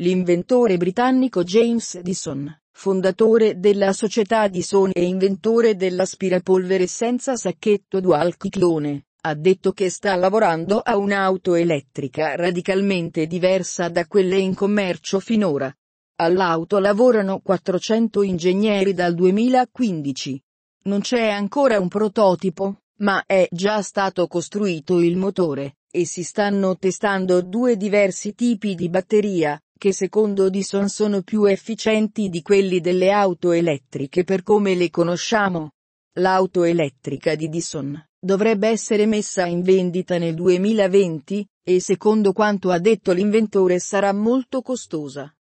L'inventore britannico James Dyson, fondatore della società Dyson e inventore dell'aspirapolvere senza sacchetto dual ciclone, ha detto che sta lavorando a un'auto elettrica radicalmente diversa da quelle in commercio finora. All'auto lavorano 400 ingegneri dal 2015. Non c'è ancora un prototipo, ma è già stato costruito il motore, e si stanno testando due diversi tipi di batteria, che secondo Edison sono più efficienti di quelli delle auto elettriche per come le conosciamo. L'auto elettrica di Edison dovrebbe essere messa in vendita nel 2020, e secondo quanto ha detto l'inventore sarà molto costosa.